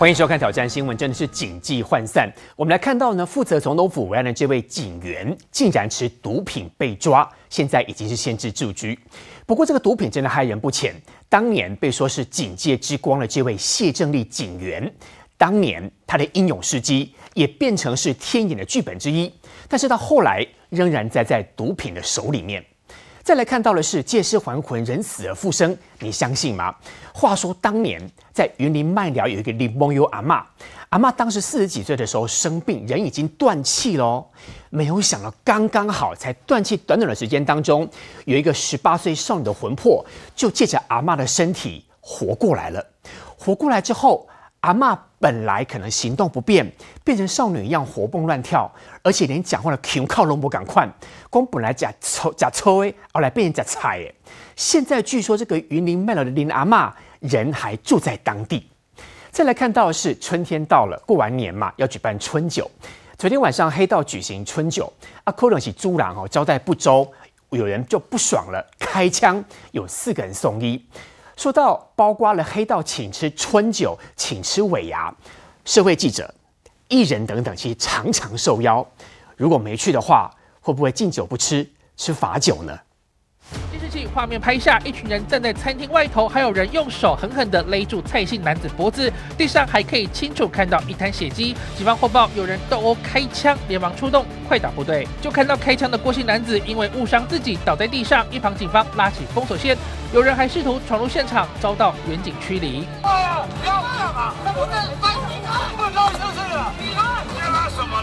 欢迎收看《挑战新闻》，真的是警纪涣散。我们来看到呢，负责总统府委安的这位警员，竟然持毒品被抓，现在已经是限制住居。不过，这个毒品真的害人不浅。当年被说是警界之光的这位谢正立警员，当年他的英勇事迹也变成是天眼的剧本之一，但是到后来仍然栽在毒品的手里面。再来看到的是借尸还魂，人死而复生，你相信吗？话说当年在云林曼寮有一个林翁友阿妈，阿妈当时四十几岁的时候生病，人已经断气了，没有想到刚刚好才断气，短短的时间当中，有一个十八岁少女的魂魄就借着阿妈的身体活过来了，活过来之后。阿妈本来可能行动不便，变成少女一样活蹦乱跳，而且连讲话呢全靠龙不讲快。光本来假抽假抽诶，后来变成假踩诶。现在据说这个云林卖了的林阿妈，人还住在当地。再来看到是春天到了，过完年嘛要举办春酒。昨天晚上黑道举行春酒，阿柯隆是猪郎哦招待不周，有人就不爽了，开枪，有四个人送医。说到包刮了黑道请吃春酒，请吃尾牙，社会记者、艺人等等，其实常常受邀。如果没去的话，会不会敬酒不吃吃罚酒呢？画面拍下，一群人站在餐厅外头，还有人用手狠狠地勒住蔡姓男子脖子，地上还可以清楚看到一滩血迹。警方获报有人斗殴开枪，连忙出动快打部队，就看到开枪的郭姓男子因为误伤自己倒在地上，一旁警方拉起封锁线，有人还试图闯入现场，遭到远景驱离。不要这样啊！你你什么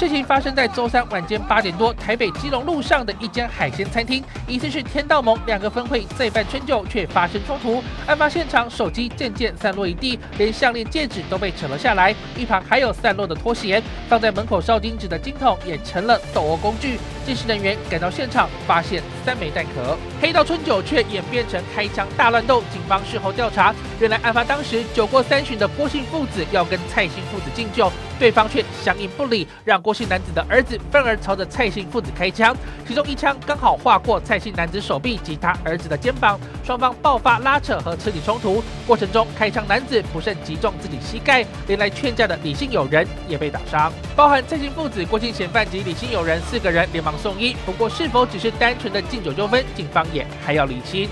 事情发生在周三晚间八点多，台北基隆路上的一间海鲜餐厅，疑似是天道盟两个分会再办春酒，却发生冲突。案发现场手机渐渐散落一地，连项链戒指都被扯了下来，一旁还有散落的拖鞋，放在门口烧钉子的金桶也成了斗殴工具。戒巡人员赶到现场，发现三枚弹壳，黑道春酒却演变成开枪大乱斗。警方事后调查，原来案发当时酒过三巡的郭姓父子要跟蔡姓父子敬酒，对方却相应不理，让郭。郭姓男子的儿子愤而朝着蔡姓父子开枪，其中一枪刚好划过蔡姓男子手臂及他儿子的肩膀，双方爆发拉扯和肢体冲突，过程中开枪男子不慎击中自己膝盖，连来劝架的李姓友人也被打伤，包含蔡姓父子、郭姓嫌犯及李姓友人四个人连忙送医，不过是否只是单纯的敬酒纠纷，警方也还要厘清。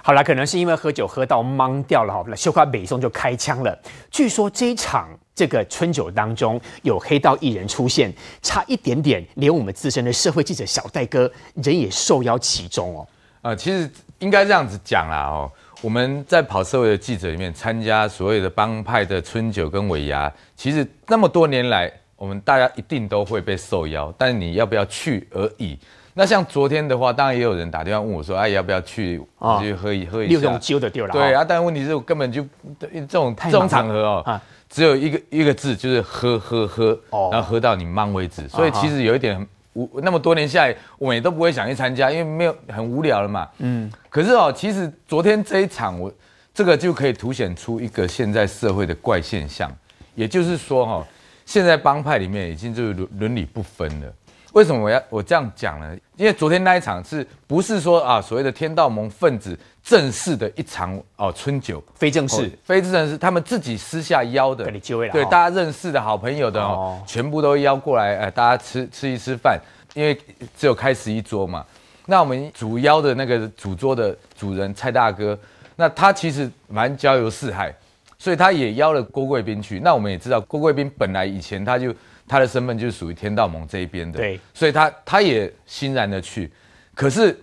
好了，可能是因为喝酒喝到懵掉了哈，那羞快北送就开枪了，据说这一场。这个春酒当中有黑道艺人出现，差一点点连我们自身的社会记者小戴哥人也受邀其中哦。啊，其实应该这样子讲啦哦，我们在跑社会的记者里面参加所有的帮派的春酒跟尾牙，其实那么多年来，我们大家一定都会被受邀，但你要不要去而已。那像昨天的话，当然也有人打电话问我说：“哎，要不要去？”去喝一喝一次。六种酒的掉了。对啊，但问题是我根本就这种这种场合哦。只有一个一个字，就是喝喝喝，然后喝到你慢为止。所以其实有一点，我那么多年下来，我也都不会想去参加，因为没有很无聊了嘛。嗯，可是哦，其实昨天这一场，我这个就可以凸显出一个现在社会的怪现象，也就是说哈，现在帮派里面已经就是伦伦理不分了。为什么我要我这样讲呢？因为昨天那一场是不是说啊，所谓的天道盟分子正式的一场哦，春酒非正式，非正式，他们自己私下邀的，对大家认识的好朋友的哦，全部都邀过来，哎，大家吃吃一吃饭，因为只有开始一桌嘛。那我们主邀的那个主桌的主人蔡大哥，那他其实蛮交游四海，所以他也邀了郭贵宾去。那我们也知道郭贵宾本来以前他就。他的身份就是属于天道盟这一边的，对，所以他他也欣然的去，可是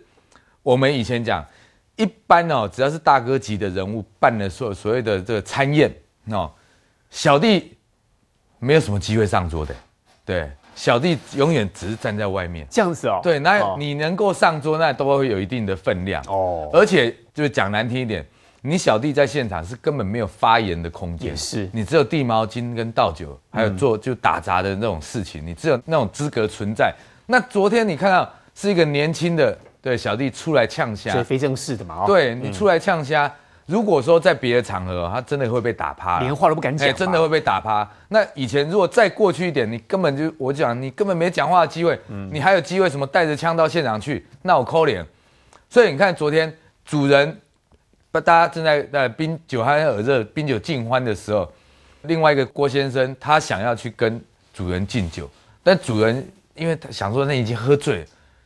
我们以前讲，一般哦，只要是大哥级的人物办的所所谓的这个餐宴，哦，小弟没有什么机会上桌的，对，小弟永远只是站在外面，这样子哦，对，那你能够上桌，那都会有一定的分量哦，而且就是讲难听一点。你小弟在现场是根本没有发言的空间，也是你只有递毛巾、跟倒酒，还有做就打杂的那种事情，你只有那种资格存在。那昨天你看到是一个年轻的对小弟出来呛虾，所以非正式的嘛。对，你出来呛虾，如果说在别的场合，他真的会被打趴，连话都不敢讲，真的会被打趴。那以前如果再过去一点，你根本就我讲，你根本没讲话的机会，你还有机会什么带着枪到现场去，那我抠脸。所以你看昨天主人。不，大家正在在冰酒酣耳热，冰酒尽欢的时候，另外一个郭先生他想要去跟主人敬酒，但主人因为他想说那已经喝醉，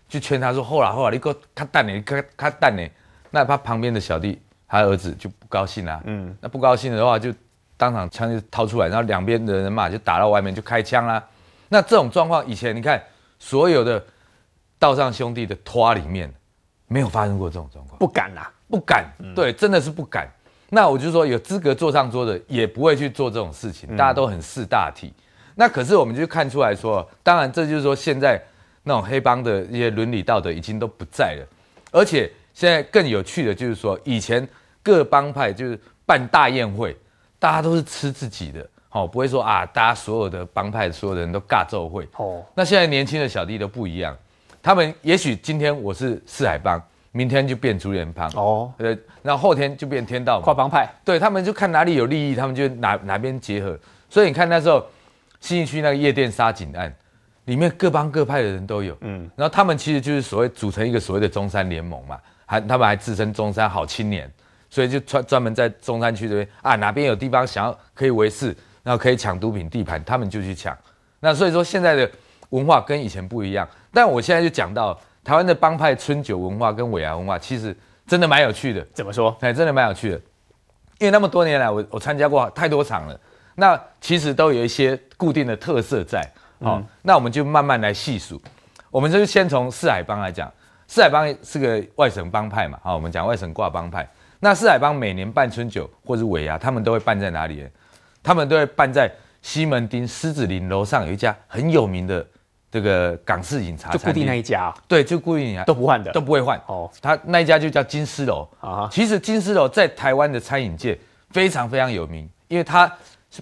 就劝他说：后来后来你给我看淡点，你看看淡你。」那他旁边的小弟，他儿子就不高兴啦。嗯，那不高兴的话就当场枪就掏出来，然后两边的人马就打到外面就开枪啦。那这种状况以前你看所有的道上兄弟的拖里面没有发生过这种状况，不敢啦。不敢，对，真的是不敢。那我就说，有资格坐上桌的也不会去做这种事情，大家都很识大体。那可是我们就看出来说，当然这就是说现在那种黑帮的一些伦理道德已经都不在了。而且现在更有趣的就是说，以前各帮派就是办大宴会，大家都是吃自己的，哦，不会说啊，大家所有的帮派所有的人都尬奏会。哦，那现在年轻的小弟都不一样，他们也许今天我是四海帮。明天就变竹联帮哦，对，然后后天就变天道跨帮派，对他们就看哪里有利益，他们就哪哪边结合。所以你看那时候，新义区那个夜店杀警案，里面各帮各派的人都有，嗯，然后他们其实就是所谓组成一个所谓的中山联盟嘛，还他们还自称中山好青年，所以就专专门在中山区这边啊哪边有地方想要可以为持，然后可以抢毒品地盘，他们就去抢。那所以说现在的文化跟以前不一样，但我现在就讲到。台湾的帮派春酒文化跟尾牙文化，其实真的蛮有趣的。怎么说？哎，真的蛮有趣的，因为那么多年来，我我参加过太多场了。那其实都有一些固定的特色在。好，那我们就慢慢来细数。我们就先从四海帮来讲，四海帮是个外省帮派嘛。好，我们讲外省挂帮派。那四海帮每年办春酒或者尾牙，他们都会办在哪里？他们都会办在西门町狮子林楼上有一家很有名的。这个港式饮茶就固定那一家啊？对，就固定一家，都不换的，都不会换。哦，他那一家就叫金丝楼啊。其实金丝楼在台湾的餐饮界非常非常有名，因为它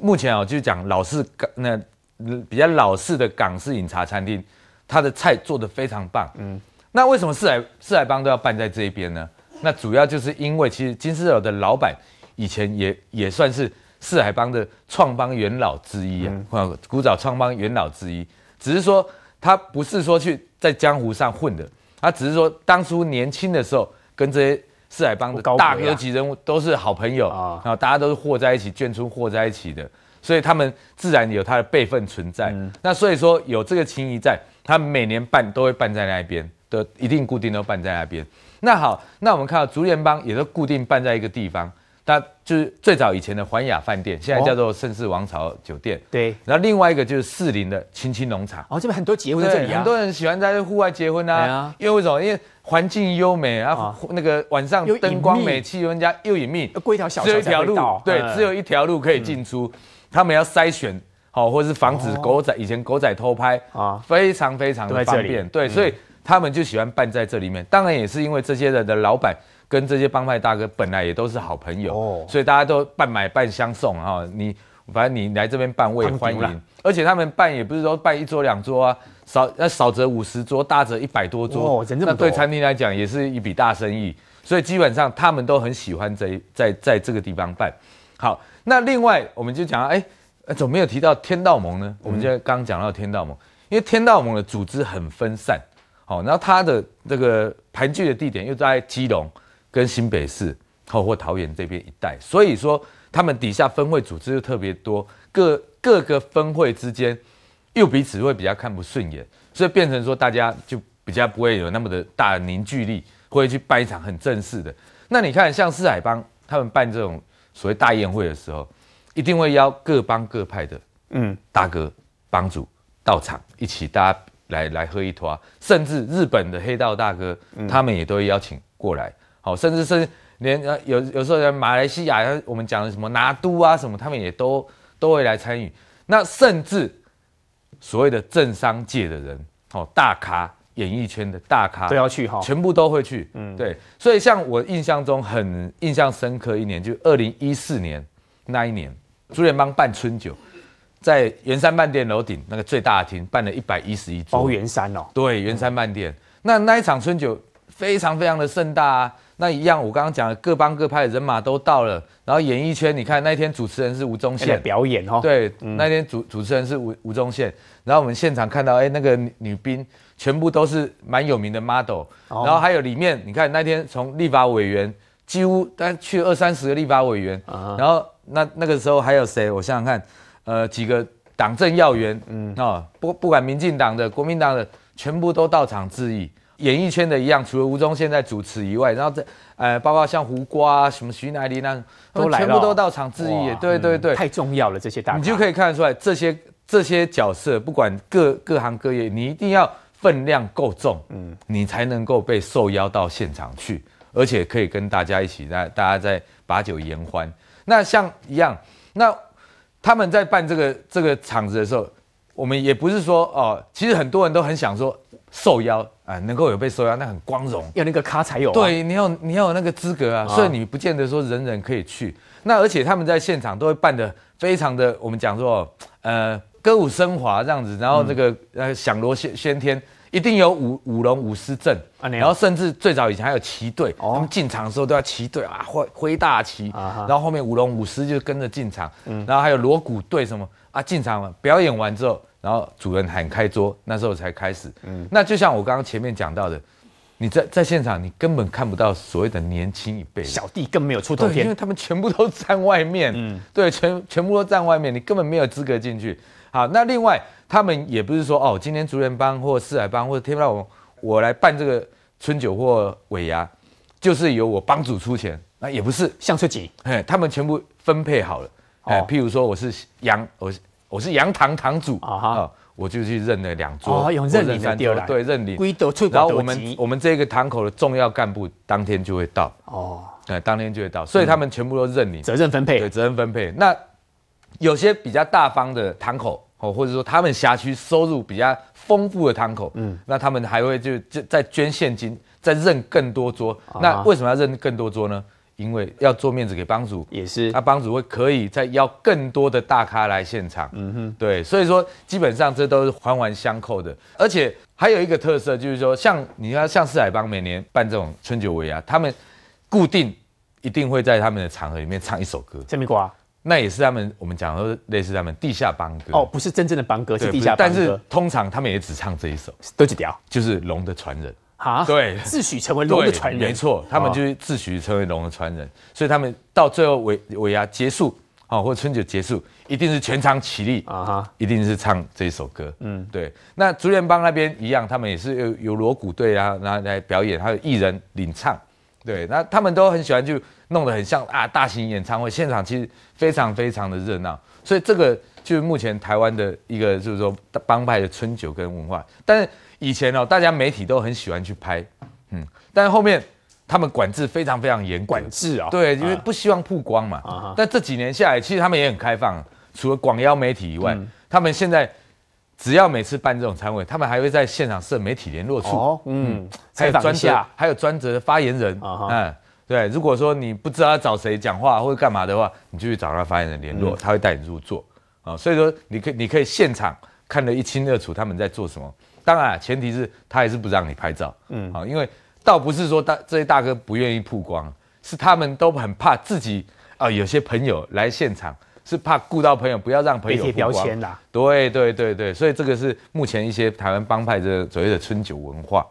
目前哦，就讲老式港那比较老式的港式饮茶餐厅，它的菜做的非常棒。嗯，那为什么四海四海帮都要办在这边呢？那主要就是因为其实金丝楼的老板以前也也算是四海帮的创帮元老之一啊，古早创帮元老之一，只是说。他不是说去在江湖上混的，他只是说当初年轻的时候跟这些四海帮的大哥级人物都是好朋友啊，然后大家都是和在一起，眷村和在一起的，所以他们自然有他的辈分存在。那所以说有这个情谊在，他每年办都会办在那边，都一定固定都办在那边。那好，那我们看到竹联帮也都固定办在一个地方。那就是最早以前的环雅饭店，现在叫做盛世王朝酒店。对。然后另外一个就是四零的青青农场。哦，这边很多结婚在这里啊。很多人喜欢在户外结婚啊。啊。因为为什么？因为环境优美啊，那个晚上灯光美，气温加又隐秘。过一条小只有一条路。对，只有一条路可以进出。他们要筛选好，或者是防止狗仔，以前狗仔偷拍啊，非常非常的方便。对，所以他们就喜欢办在这里面。当然也是因为这些人的老板。跟这些帮派大哥本来也都是好朋友，所以大家都半买半相送啊。你反正你来这边办，也欢迎，而且他们办也不是说办一桌两桌啊，少那少则五十桌，大则一百多桌，那对餐厅来讲也是一笔大生意。所以基本上他们都很喜欢在在在这个地方办。好，那另外我们就讲，哎，怎么没有提到天道盟呢？我们就刚讲到天道盟，因为天道盟的组织很分散，好，然后他的这个盘踞的地点又在基隆。跟新北市或桃园这边一带，所以说他们底下分会组织又特别多，各各个分会之间又彼此会比较看不顺眼，所以变成说大家就比较不会有那么的大凝聚力，会去办一场很正式的。那你看，像四海帮他们办这种所谓大宴会的时候，一定会邀各帮各派的嗯大哥帮主到场，一起大家来来喝一坨啊，甚至日本的黑道大哥他们也都会邀请过来。甚至甚至连呃有有时候在马来西亚，我们讲的什么拿督啊什么，他们也都都会来参与。那甚至所谓的政商界的人，哦大咖，演艺圈的大咖都要去，全部都会去。嗯，对。所以像我印象中很印象深刻，一年就二零一四年那一年，朱元邦办春酒，在圆山饭店楼顶那个最大的厅办了一百一十一桌。圆山哦，对，圆山饭店。那那一场春酒非常非常的盛大。啊。那一样，我刚刚讲各帮各派人马都到了，然后演艺圈，你看那天主持人是吴宗宪表演哦，对，那天主主持人是吴吴宗宪，然后我们现场看到，哎，那个女兵全部都是蛮有名的 model，然后还有里面，你看那天从立法委员几乎但去二三十个立法委员，然后那那个时候还有谁，我想想看，呃，几个党政要员，嗯，哦，不不管民进党的、国民党的，全部都到场致意。演艺圈的一样，除了吴宗宪在主持以外，然后这，呃，包括像胡瓜、什么徐乃莉，那都全部都到场致意。对对对，太重要了，这些大你就可以看得出来，这些这些角色，不管各各行各业，你一定要分量够重，嗯，你才能够被受邀到现场去，而且可以跟大家一起在大家在把酒言欢。那像一样，那他们在办这个这个场子的时候，我们也不是说哦，其实很多人都很想说受邀。哎，能够有被收押，那很光荣，有那个卡才有。对，你要你要有那个资格啊，所以你不见得说人人可以去。那而且他们在现场都会办的非常的，我们讲说，呃，歌舞升华这样子，然后这个呃响锣先先天，一定有舞舞龙舞狮阵啊，然后甚至最早以前还有旗队，他们进场的时候都要旗队啊挥挥大旗，然后后面舞龙舞狮就跟着进场，然后还有锣鼓队什么啊进场了，表演完之后。然后主人喊开桌，那时候才开始。嗯，那就像我刚刚前面讲到的，你在在现场，你根本看不到所谓的年轻一辈，小弟更没有出头天，因为他们全部都站外面。嗯，对，全全部都站外面，你根本没有资格进去。好，那另外他们也不是说哦，今天竹人帮或四海帮或者天霸帮，我来办这个春酒或尾牙，就是由我帮主出钱。那也不是，像出哎，他们全部分配好了。哎，譬如说我是羊，我是。我是杨堂堂主啊，我就去认了两桌，认三桌，对，认领。然后我们我们这个堂口的重要干部当天就会到哦，对，当天就会到，所以他们全部都认领，责任分配，对，责任分配。那有些比较大方的堂口哦，或者是说他们辖区收入比较丰富的堂口，嗯，那他们还会就再捐现金，再认更多桌。那为什么要认更多桌呢？因为要做面子给帮主，也是，那帮主会可以再邀更多的大咖来现场。嗯哼，对，所以说基本上这都是环环相扣的。而且还有一个特色就是说，像你要像四海帮每年办这种春酒会啊，他们固定一定会在他们的场合里面唱一首歌，《这么瓜》，那也是他们我们讲说类似他们地下帮歌。哦，不是真正的帮歌，是地下帮歌。但是通常他们也只唱这一首，都几条，就是龙的传人。啊，对，自诩成为龙的传人，没错，他们就是自诩成为龙的传人，所以他们到最后尾尾牙结束，哦，或春酒结束，一定是全场起立，啊哈，一定是唱这一首歌，嗯，对。那竹联帮那边一样，他们也是有有锣鼓队啊，然后来表演，还有艺人领唱，对，那他们都很喜欢，就弄得很像啊，大型演唱会现场，其实非常非常的热闹，所以这个就是目前台湾的一个就是说帮派的春酒跟文化，但。以前哦，大家媒体都很喜欢去拍，嗯，但是后面他们管制非常非常严，管制啊，对，因为不希望曝光嘛。但这几年下来，其实他们也很开放，除了广邀媒体以外，他们现在只要每次办这种餐会，他们还会在现场设媒体联络处，嗯，还有专家，还有专职发言人，嗯，对。如果说你不知道找谁讲话或者干嘛的话，你就去找他发言人联络，他会带你入座啊。所以说，你可以你可以现场看得一清二楚他们在做什么。当然，前提是他还是不让你拍照。嗯，好，因为倒不是说大这些大哥不愿意曝光，是他们都很怕自己啊，有些朋友来现场是怕雇到朋友不要让朋友。贴标签啦。对对对对，所以这个是目前一些台湾帮派的所谓的春酒文化。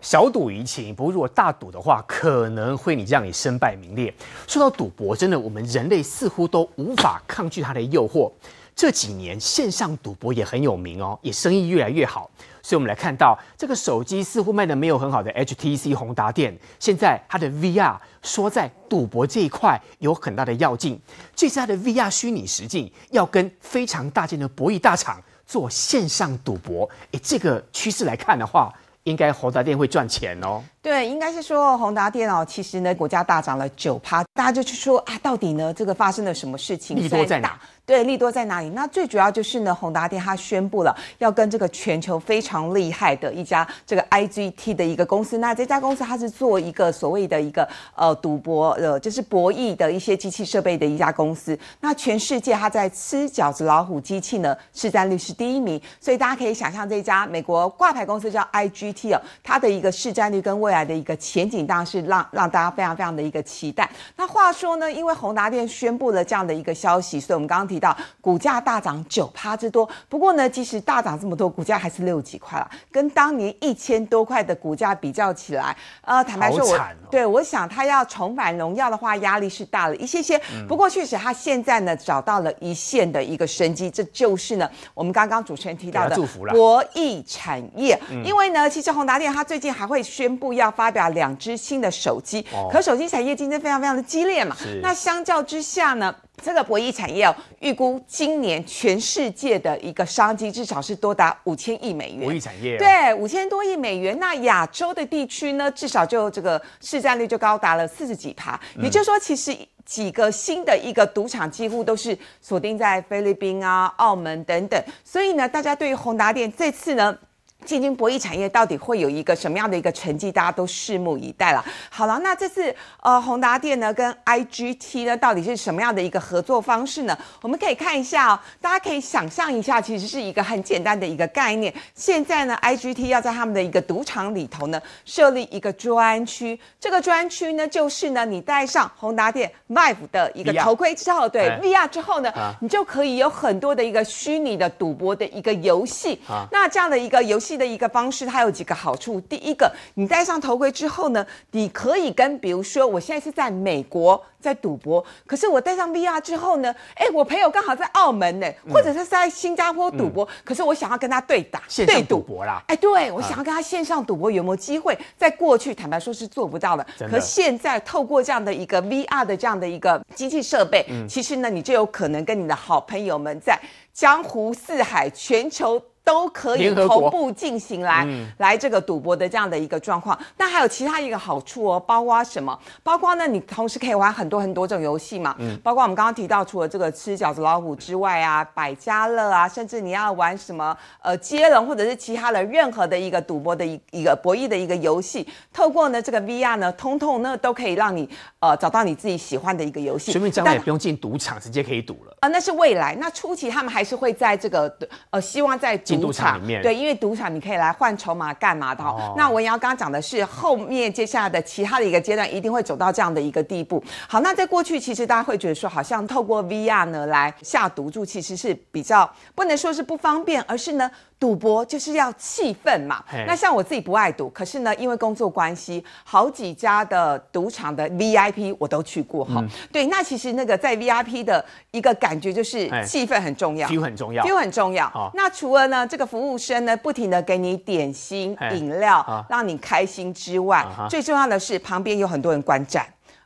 小赌怡情，不过如果大赌的话，可能会你让你身败名裂。说到赌博，真的，我们人类似乎都无法抗拒它的诱惑。这几年线上赌博也很有名哦，也生意越来越好。所以，我们来看到这个手机似乎卖的没有很好的 HTC 宏达店，现在它的 VR 说在赌博这一块有很大的要劲。这它的 VR 虚拟实境要跟非常大件的博弈大厂做线上赌博，哎，这个趋势来看的话，应该宏达店会赚钱哦。对，应该是说宏达电脑其实呢，股价大涨了九趴，大家就去说啊，到底呢这个发生了什么事情？利多在哪？对，利多在哪里？那最主要就是呢，宏达电它宣布了要跟这个全球非常厉害的一家这个 I G T 的一个公司，那这家公司它是做一个所谓的一个呃赌博呃就是博弈的一些机器设备的一家公司，那全世界它在吃饺子老虎机器呢市占率是第一名，所以大家可以想象这家美国挂牌公司叫 I G T 哦，它的一个市占率跟未来的一个前景，当然是让让大家非常非常的一个期待。那话说呢，因为宏达电宣布了这样的一个消息，所以我们刚刚提到股价大涨九趴之多。不过呢，即使大涨这么多，股价还是六几块了，跟当年一千多块的股价比较起来，呃，坦白说，我。对，我想他要重返荣耀的话，压力是大了一些些。不过确实，他现在呢找到了一线的一个生机，这就是呢我们刚刚主持人提到的博弈产业。因为呢，其实宏达电他最近还会宣布要发表两支新的手机，可手机产业竞争非常非常的激烈嘛。那相较之下呢？这个博弈产业预估今年全世界的一个商机至少是多达五千亿美元。博弈产业，对五千多亿美元。那亚洲的地区呢，至少就这个市占率就高达了四十几趴。也就说，其实几个新的一个赌场几乎都是锁定在菲律宾啊、澳门等等。所以呢，大家对宏达电这次呢？基金博弈产业到底会有一个什么样的一个成绩？大家都拭目以待了。好了，那这次呃，宏达电呢跟 I G T 呢，到底是什么样的一个合作方式呢？我们可以看一下哦。大家可以想象一下，其实是一个很简单的一个概念。现在呢，I G T 要在他们的一个赌场里头呢，设立一个专区。这个专区呢，就是呢，你戴上宏达电 Vive 的一个头盔之后，对 v r v 之后呢，你就可以有很多的一个虚拟的赌博的一个游戏。那这样的一个游戏。的一个方式，它有几个好处。第一个，你戴上头盔之后呢，你可以跟，比如说，我现在是在美国在赌博，可是我戴上 VR 之后呢，哎，我朋友刚好在澳门呢，或者是在新加坡赌博，可是我想要跟他对打，线上赌博啦，哎，对，我想要跟他线上赌博，有没有机会？在过去，坦白说是做不到的，可现在透过这样的一个 VR 的这样的一个机器设备，其实呢，你就有可能跟你的好朋友们在江湖四海、全球。都可以同步进行来来这个赌博的这样的一个状况，但还有其他一个好处哦，包括什么？包括呢，你同时可以玩很多很多种游戏嘛，嗯，包括我们刚刚提到，除了这个吃饺子老虎之外啊，百家乐啊，甚至你要玩什么呃接龙或者是其他的任何的一个赌博的一一个博弈的一个游戏，透过呢这个 V R 呢，通通呢都可以让你呃找到你自己喜欢的一个游戏，所以将来也不用进赌场，直接可以赌了啊，那是未来。那初期他们还是会在这个呃，希望在。赌场面对，因为赌场你可以来换筹码干嘛的？好，那文瑶刚刚讲的是后面接下来的其他的一个阶段一定会走到这样的一个地步。好，那在过去其实大家会觉得说，好像透过 VR 呢来下赌注，其实是比较不能说是不方便，而是呢。赌博就是要气氛嘛。那像我自己不爱赌，可是呢，因为工作关系，好几家的赌场的 V I P 我都去过。好，对，那其实那个在 V I P 的一个感觉就是气氛很重要 f e e 很重要 e 很重要。那除了呢，这个服务生呢不停的给你点心饮料，让你开心之外，最重要的是旁边有很多人观战。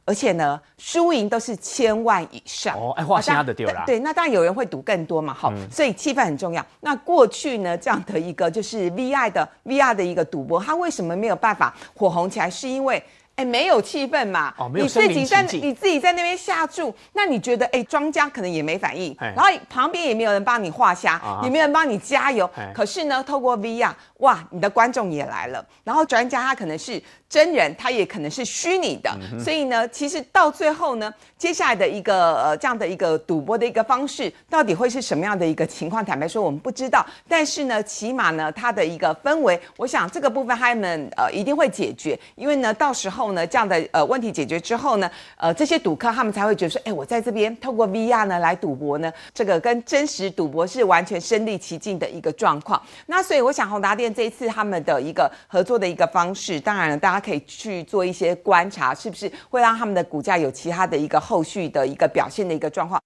而且呢，输赢都是千万以上哦，哎，画香的对吧？对，那当然有人会赌更多嘛，好，所以气氛很重要。那过去呢，这样的一个就是 v i 的 VR 的一个赌博，它为什么没有办法火红起来？是因为。哎，没有气氛嘛？你自己在你自己在那边下注，那你觉得哎，庄家可能也没反应，然后旁边也没有人帮你画虾，也没有人帮你加油。可是呢，透过 VR，哇，你的观众也来了，然后专家他可能是真人，他也可能是虚拟的。所以呢，其实到最后呢，接下来的一个呃这样的一个赌博的一个方式，到底会是什么样的一个情况？坦白说，我们不知道。但是呢，起码呢，它的一个氛围，我想这个部分他们呃一定会解决，因为呢，到时候。呢，这样的呃问题解决之后呢，呃，这些赌客他们才会觉得说，哎，我在这边透过 VR 呢来赌博呢，这个跟真实赌博是完全身临其境的一个状况。那所以我想，宏达店这一次他们的一个合作的一个方式，当然了，大家可以去做一些观察，是不是会让他们的股价有其他的一个后续的一个表现的一个状况？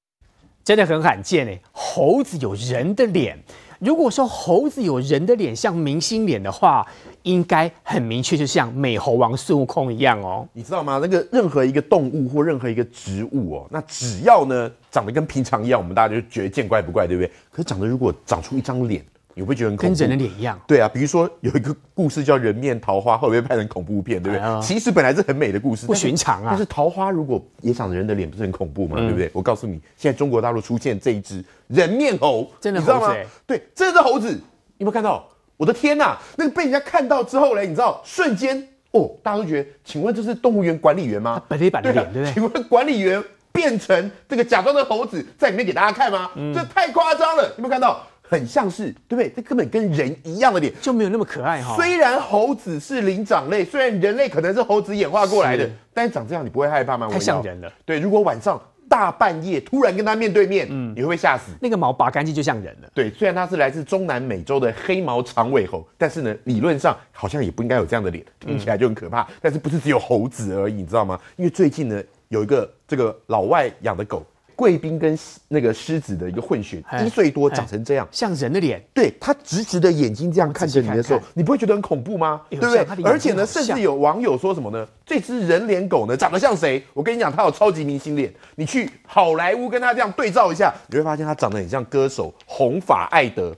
真的很罕见呢。猴子有人的脸。如果说猴子有人的脸像明星脸的话。应该很明确，就像美猴王孙悟空一样哦，你知道吗？那个任何一个动物或任何一个植物哦，那只要呢长得跟平常一样，我们大家就觉得见怪不怪，对不对？可是长得如果长出一张脸，你会不觉得很恐怖？跟人的脸一样。对啊，比如说有一个故事叫人面桃花，会不会拍成恐怖片，对不对？其实本来是很美的故事，不寻常啊。但是桃花如果也长人的脸，不是很恐怖吗？对不对？我告诉你，现在中国大陆出现这一只人面猴，真的猴子？对，这只猴子你有没有看到？我的天呐，那个被人家看到之后嘞，你知道瞬间哦，大家都觉得，请问这是动物园管理员吗？板着板脸，对不对？请问管理员变成这个假装的猴子在里面给大家看吗？嗯，这太夸张了，有没有看到？很像是对不对？这根本跟人一样的脸，就没有那么可爱。虽然猴子是灵长类，虽然人类可能是猴子演化过来的，但是长这样你不会害怕吗？太像人了。对，如果晚上。大半夜突然跟他面对面，你会不会吓死？那个毛拔干净就像人了。对，虽然它是来自中南美洲的黑毛长尾猴，但是呢，理论上好像也不应该有这样的脸，听起来就很可怕。但是不是只有猴子而已，你知道吗？因为最近呢，有一个这个老外养的狗。贵宾跟那个狮子的一个混血，一岁多长成这样，像人的脸。对，它直直的眼睛这样看着你的时候，你不会觉得很恐怖吗？对不对？而且呢，甚至有网友说什么呢？这只人脸狗呢，长得像谁？我跟你讲，它有超级明星脸。你去好莱坞跟他这样对照一下，你会发现它长得很像歌手红发艾德。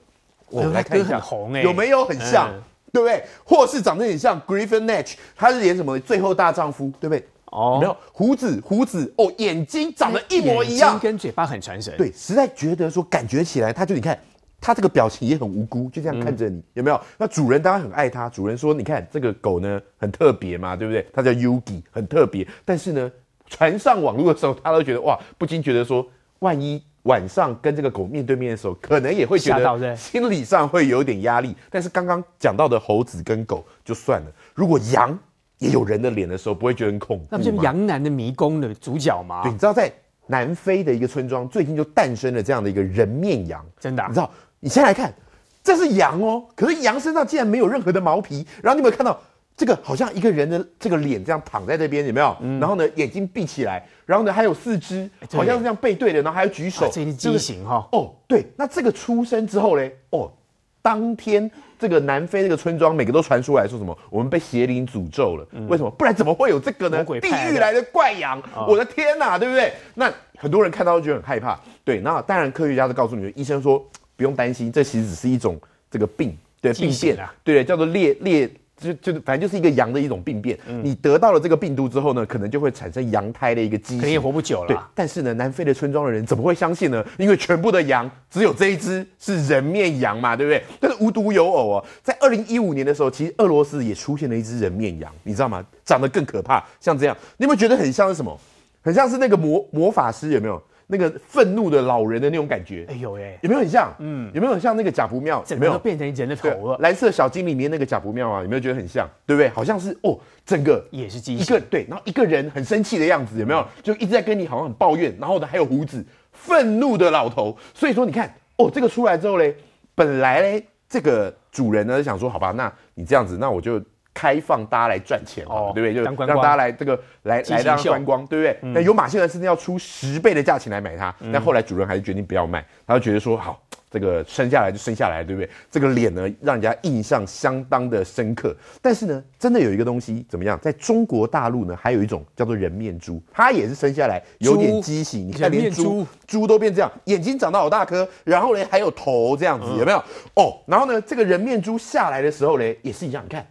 我们来看一下，有没有很像？对不对？或是长得很像 Griffin Nash？他是演什么？最后大丈夫，对不对？哦，没有胡子胡子哦，眼睛长得一模一样，跟嘴巴很传神。对，实在觉得说感觉起来，他就你看他这个表情也很无辜，就这样看着你，有没有？那主人当然很爱他，主人说你看这个狗呢很特别嘛，对不对？它叫 Yugi，很特别。但是呢，传上网络的时候，他都觉得哇，不禁觉得说，万一晚上跟这个狗面对面的时候，可能也会觉得心理上会有点压力。但是刚刚讲到的猴子跟狗就算了，如果羊。也有人的脸的时候不会觉得很恐怖，那不是羊男的迷宫的主角吗？对，你知道在南非的一个村庄，最近就诞生了这样的一个人面羊。真的，你知道？你先来看，这是羊哦，可是羊身上竟然没有任何的毛皮。然后你有没有看到这个好像一个人的这个脸这样躺在这边有没有？然后呢，眼睛闭起来，然后呢还有四肢，好像是这样背对的，然后还有举手，这些畸形哈。哦，对，那这个出生之后呢？哦。当天，这个南非这个村庄每个都传出来，说什么我们被邪灵诅咒了？为什么？不然怎么会有这个呢？地狱来的怪羊！我的天哪，对不对？那很多人看到就得很害怕。对，那当然科学家都告诉你们，医生说不用担心，这其实只是一种这个病，对，病变啊，对，叫做裂裂。就就是反正就是一个羊的一种病变，你得到了这个病毒之后呢，可能就会产生羊胎的一个基因，可能也活不久了。对，但是呢，南非的村庄的人怎么会相信呢？因为全部的羊只有这一只是人面羊嘛，对不对？但是无独有偶哦，在二零一五年的时候，其实俄罗斯也出现了一只人面羊，你知道吗？长得更可怕，像这样，你有没有觉得很像是什么？很像是那个魔魔法师，有没有？那个愤怒的老人的那种感觉，哎呦哎，有没有很像？嗯，有没有像那个假不妙？没有变成人的头了。蓝色小精灵里面那个假不妙啊，有没有觉得很像？对不对？好像是哦，整个也是机一个对，然后一个人很生气的样子，有没有？就一直在跟你好像很抱怨，然后呢还有胡子愤怒的老头。所以说你看哦，这个出来之后嘞，本来嘞这个主人呢想说，好吧，那你这样子，那我就。开放大家来赚钱嘛，对不对？就让大家来这个来来当观光，对不对？那有马先生甚至要出十倍的价钱来买它，但后来主人还是决定不要卖，他就觉得说好，这个生下来就生下来，对不对？这个脸呢，让人家印象相当的深刻。但是呢，真的有一个东西怎么样？在中国大陆呢，还有一种叫做人面猪，它也是生下来有点畸形，你看连猪猪都变这样，眼睛长得好大颗，然后呢还有头这样子，有没有？哦，然后呢这个人面猪下来的时候呢，也是一样，你看。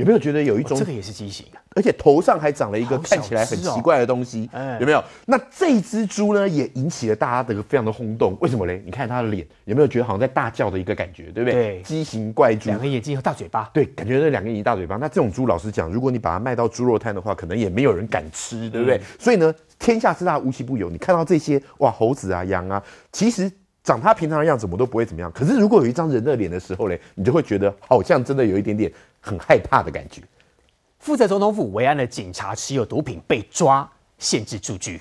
有没有觉得有一种这个也是畸形的，而且头上还长了一个看起来很奇怪的东西，有没有？那这只猪呢，也引起了大家的非常的轰动。为什么嘞？你看它的脸，有没有觉得好像在大叫的一个感觉，对不对？畸形怪猪，两个眼睛和大嘴巴，对，感觉那两个眼睛、大嘴巴。那这种猪，老实讲，如果你把它卖到猪肉摊的话，可能也没有人敢吃，对不对？所以呢，天下之大，无奇不有。你看到这些哇，猴子啊、羊啊，其实长它平常的样子，我都不会怎么样。可是如果有一张人的脸的时候嘞，你就会觉得好像真的有一点点。很害怕的感觉。负责总统府维安的警察持有毒品被抓，限制住居。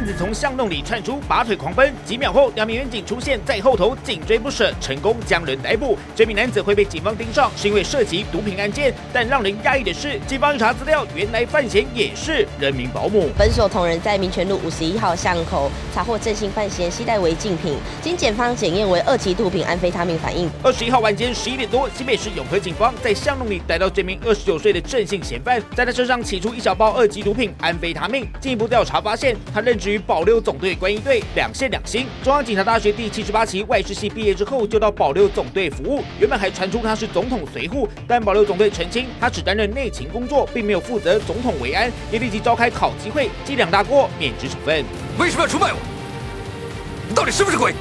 男子从巷弄里窜出，拔腿狂奔。几秒后，两名民警出现在后头，紧追不舍，成功将人逮捕。这名男子会被警方盯上，是因为涉及毒品案件。但让人讶异的是，警方查资料，原来范闲也是人民保姆。本所同仁在民权路五十一号巷口查获郑姓范闲携带违禁品，经检方检验为二级毒品安非他命反应。二十一号晚间十一点多，新北市永和警方在巷弄里逮到这名二十九岁的郑姓嫌犯，在他身上起出一小包二级毒品安非他命。进一步调查发现，他任职。与保六总队关音队两线两星，中央警察大学第七十八期外事系毕业之后，就到保六总队服务。原本还传出他是总统随护，但保六总队澄清他只担任内勤工作，并没有负责总统维安，也立即召开考级会，记两大过，免职处分。为什么要出卖我？你到底是不是鬼？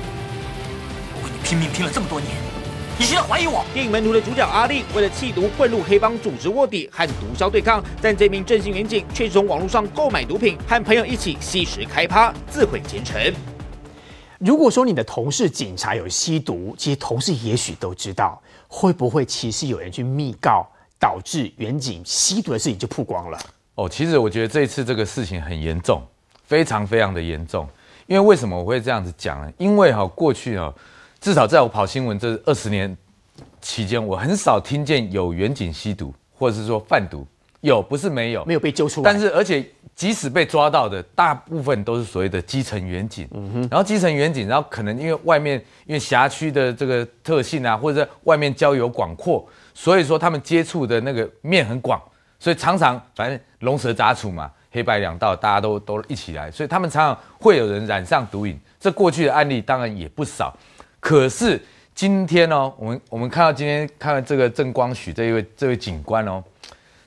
我为你拼命拼了这么多年。你经在怀疑我。电影《门徒》的主角阿力，为了弃毒混入黑帮组织卧底，和毒枭对抗。但这名正兴远警却从网络上购买毒品，和朋友一起吸食开趴，自毁前程。如果说你的同事警察有吸毒，其实同事也许都知道，会不会其实有人去密告，导致远景吸毒的事情就曝光了？哦，其实我觉得这一次这个事情很严重，非常非常的严重。因为为什么我会这样子讲呢？因为哈，过去哦。至少在我跑新闻这二十年期间，我很少听见有远景吸毒或者是说贩毒。有不是没有，没有被揪出来。但是而且，即使被抓到的，大部分都是所谓的基层远景。嗯哼。然后基层远景，然后可能因为外面因为辖区的这个特性啊，或者外面交友广阔，所以说他们接触的那个面很广，所以常常反正龙蛇杂处嘛，黑白两道大家都都一起来，所以他们常常会有人染上毒瘾。这过去的案例当然也不少。可是今天呢，我们我们看到今天看到这个郑光许这一位这位警官哦，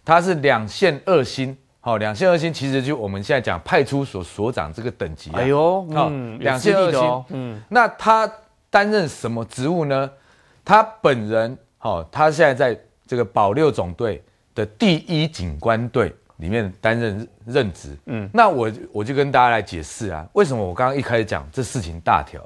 他是两线二星，好，两线二星其实就我们现在讲派出所所长这个等级啊，哎呦，嗯，两线二星，嗯，那他担任什么职务呢？他本人好，他现在在这个保六总队的第一警官队里面担任任职，嗯，那我我就跟大家来解释啊，为什么我刚刚一开始讲这事情大条。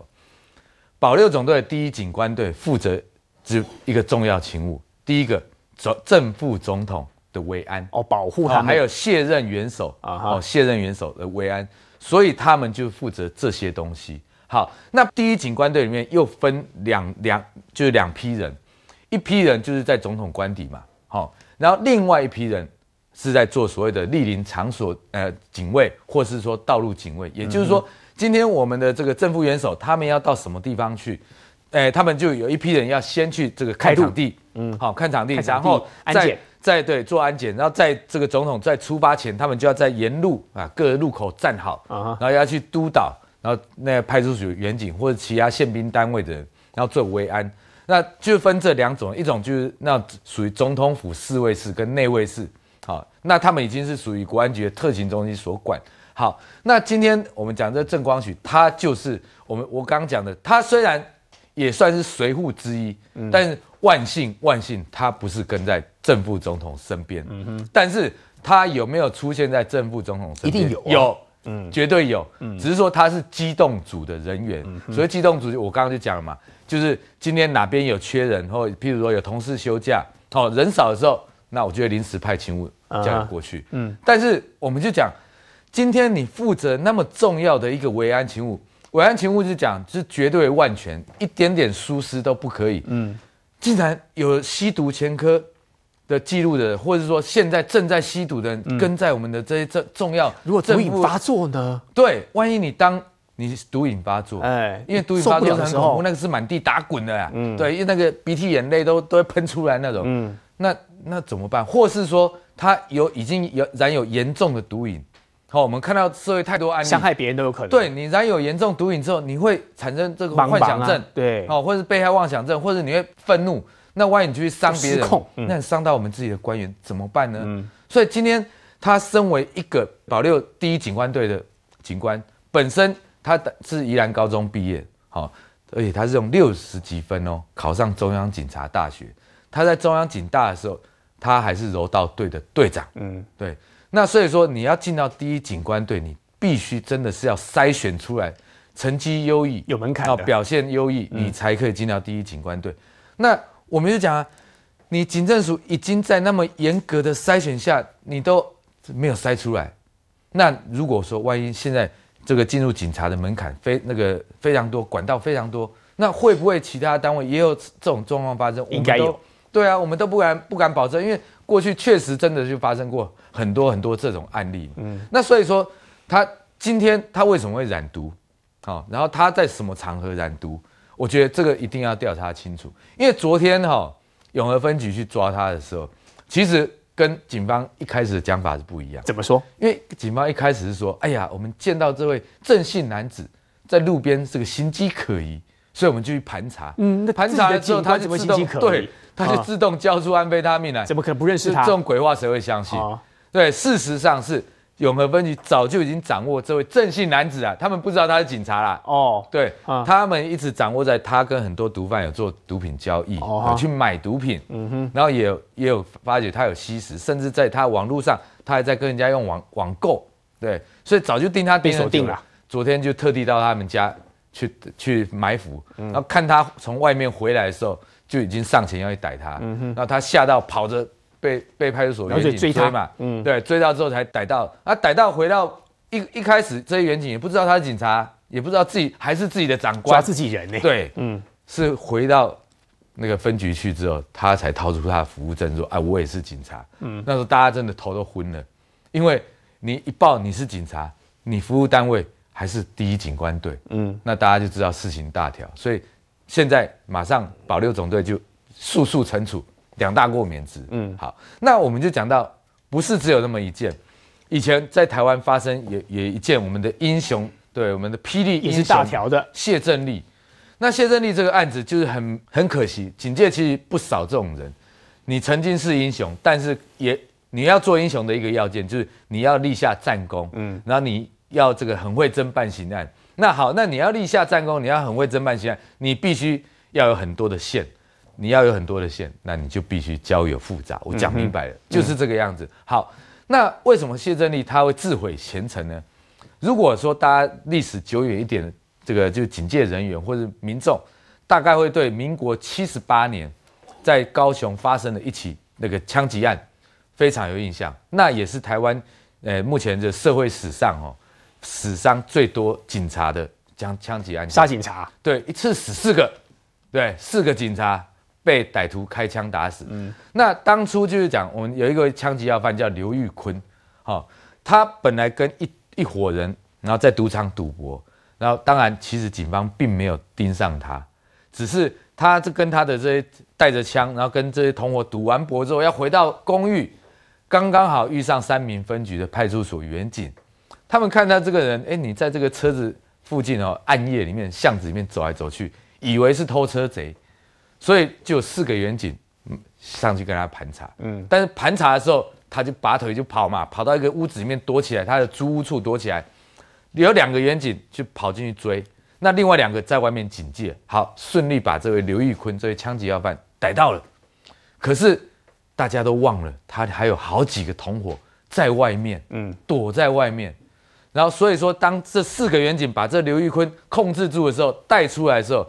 保六总队的第一警官队负责只一个重要勤务，第一个总正副总统的慰安哦，保护他们，还有卸任元首啊，哦卸任元首的慰安，所以他们就负责这些东西。好，那第一警官队里面又分两两，就是两批人，一批人就是在总统官邸嘛，好，然后另外一批人是在做所谓的莅临场所呃警卫，或是说道路警卫，也就是说。今天我们的这个政府元首，他们要到什么地方去？哎，他们就有一批人要先去这个看场地，嗯，好看场地，然后再再对做安检，然后在这个总统在出发前，他们就要在沿路啊各个路口站好，啊，然后要去督导，然后那派出所、远警或者其他宪兵单位的人然后做维安，那就分这两种，一种就是那属于总统府侍卫室跟内卫室，好，那他们已经是属于国安局的特勤中心所管。好，那今天我们讲这郑光许，他就是我们我刚刚讲的，他虽然也算是随扈之一，但是万幸万幸，他不是跟在正副总统身边。嗯哼，但是他有没有出现在正副总统身边？一定有，有，嗯，绝对有。嗯，只是说他是机动组的人员，所以机动组我刚刚就讲了嘛，就是今天哪边有缺人，或譬如说有同事休假，哦，人少的时候，那我就临时派勤务加入过去。嗯，但是我们就讲。今天你负责那么重要的一个维安勤务，维安勤务是讲是绝对万全，一点点疏失都不可以。嗯，既然有吸毒前科的记录的，或者说现在正在吸毒的人，跟在我们的这些重重要，如果毒瘾发作呢？对，万一你当你毒瘾发作，哎，因为毒瘾发作的时候，那个是满地打滚的呀。嗯，对，因为那个鼻涕眼泪都都会喷出来那种。嗯，那那怎么办？或是说他有已经有染有严重的毒瘾？好，我们看到社会太多案例，伤害别人都有可能。对你，然有严重毒瘾之后，你会产生这个幻想症，对，哦，或者是被害妄想症，或者你会愤怒，那万一你就去伤别人，失控，那你伤到我们自己的官员怎么办呢？所以今天他身为一个保六第一警官队的警官，本身他是宜兰高中毕业，好，而且他是用六十几分哦考上中央警察大学，他在中央警大的时候，他还是柔道队的队长，嗯，对。那所以说，你要进到第一警官队，你必须真的是要筛选出来，成绩优异，有门槛，要表现优异，你才可以进到第一警官队。那我们就讲，啊，你警政署已经在那么严格的筛选下，你都没有筛出来。那如果说万一现在这个进入警察的门槛非那个非常多，管道非常多，那会不会其他单位也有这种状况发生？应该有。对啊，我们都不敢不敢保证，因为。过去确实真的就发生过很多很多这种案例，嗯，那所以说他今天他为什么会染毒，好，然后他在什么场合染毒，我觉得这个一定要调查清楚，因为昨天哈永和分局去抓他的时候，其实跟警方一开始的讲法是不一样，怎么说？因为警方一开始是说，哎呀，我们见到这位正姓男子在路边是个形迹可疑。所以我们就去盘查，嗯，那盘查了之后，他就自对，他就自动交出安非他命来，怎么可能不认识他？这种鬼话谁会相信？对，事实上是永和分局早就已经掌握这位郑姓男子啊，他们不知道他是警察啦，哦，对，他们一直掌握在他跟很多毒贩有做毒品交易，有去买毒品，嗯哼，然后也也有发觉他有吸食，甚至在他网络上，他还在跟人家用网网购，对，所以早就盯他盯了，定了，昨天就特地到他们家。去去埋伏，然后看他从外面回来的时候，就已经上前要去逮他。然后他吓到跑着被被派出所，而警追他嘛，嗯，对，追到之后才逮到。啊，逮到回到一一开始这些远警也不知道他是警察，也不知道自己还是自己的长官抓自己人呢。对，嗯，是回到那个分局去之后，他才掏出他的服务证说：“啊，我也是警察。”嗯，那时候大家真的头都昏了，因为你一报你是警察，你服务单位。还是第一警官队，嗯，那大家就知道事情大条，所以现在马上保留总队就速速惩处两大过免职，嗯，好，那我们就讲到不是只有那么一件，以前在台湾发生也也一件，我们的英雄对我们的霹雳英雄大条的谢振立，那谢振立这个案子就是很很可惜，警界其实不少这种人，你曾经是英雄，但是也你要做英雄的一个要件就是你要立下战功，嗯，然后你。要这个很会侦办刑案，那好，那你要立下战功，你要很会侦办刑案，你必须要有很多的线，你要有很多的线，那你就必须交友复杂。我讲明白了，就是这个样子。好，那为什么谢振立他会自毁前程呢？如果说大家历史久远一点，这个就警戒人员或者民众，大概会对民国七十八年在高雄发生的一起那个枪击案非常有印象。那也是台湾呃目前的社会史上哦。死伤最多警察的枪枪击案，杀警察，对，一次死四个，对，四个警察被歹徒开枪打死。嗯，那当初就是讲，我们有一个枪击要犯叫刘玉坤，哈，他本来跟一一伙人，然后在赌场赌博，然后当然其实警方并没有盯上他，只是他这跟他的这些带着枪，然后跟这些同伙赌完博之后要回到公寓，刚刚好遇上三明分局的派出所原警。他们看到这个人，哎，你在这个车子附近哦，暗夜里面巷子里面走来走去，以为是偷车贼，所以就有四个远警，嗯，上去跟他盘查，嗯，但是盘查的时候，他就拔腿就跑嘛，跑到一个屋子里面躲起来，他的租屋处躲起来，有两个远警就跑进去追，那另外两个在外面警戒，好，顺利把这位刘玉坤这位枪击要犯逮到了，可是大家都忘了，他还有好几个同伙在外面，嗯，躲在外面。然后所以说，当这四个远警把这刘玉坤控制住的时候，带出来的时候，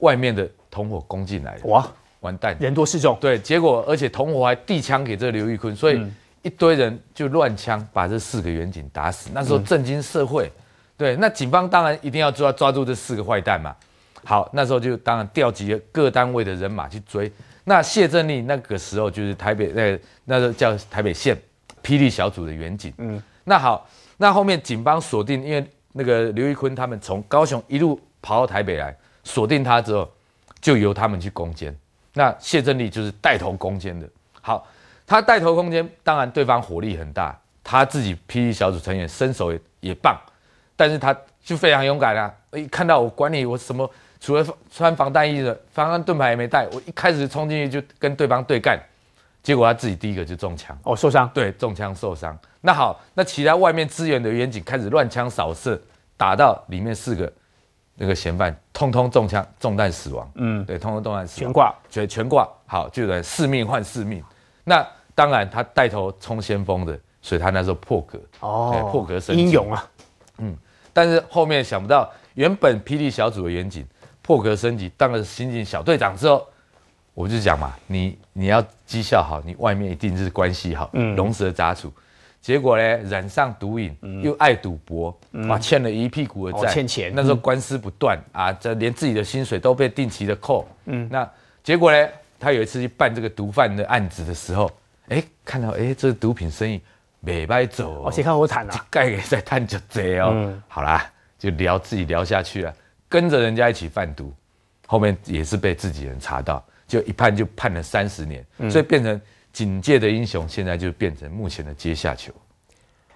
外面的同伙攻进来，哇，完蛋，人多势众。对，结果而且同伙还递枪给这刘玉坤，所以一堆人就乱枪把这四个远警打死。那时候震惊社会，对，那警方当然一定要抓抓住这四个坏蛋嘛。好，那时候就当然调集各单位的人马去追。那谢振立那个时候就是台北那那时候叫台北县霹雳小组的远警。嗯，那好。那后面警方锁定，因为那个刘玉坤他们从高雄一路跑到台北来，锁定他之后，就由他们去攻坚。那谢振立就是带头攻坚的。好，他带头攻坚，当然对方火力很大，他自己 p 雳小组成员身手也也棒，但是他就非常勇敢啊！一看到我管理我什么，除了穿防弹衣的，防弹盾牌也没带，我一开始冲进去就跟对方对干。结果他自己第一个就中枪哦，受伤对，中枪受伤。那好，那其他外面支援的刑警开始乱枪扫射，打到里面四个那个嫌犯，通通中枪中弹死亡。嗯，对，通通中弹死亡。全挂，全全挂。好，就是四命换四命。那当然，他带头冲先锋的，所以他那时候破格哦，破格升级，英勇啊。嗯，但是后面想不到，原本霹雳小组的刑警破格升级当了刑警小队长之后。我就讲嘛，你你要绩效好，你外面一定是关系好，龙蛇杂处。结果呢，染上毒瘾，又爱赌博，哇，欠了一屁股的债。欠钱那时候官司不断啊，这连自己的薪水都被定期的扣。嗯，那结果呢，他有一次去办这个毒贩的案子的时候，哎，看到哎，这毒品生意没白走。而先看我惨啊！盖给在贪就贼哦。嗯，好啦，就聊自己聊下去啊，跟着人家一起贩毒，后面也是被自己人查到。就一判就判了三十年，所以变成警戒的英雄，现在就变成目前的阶下囚。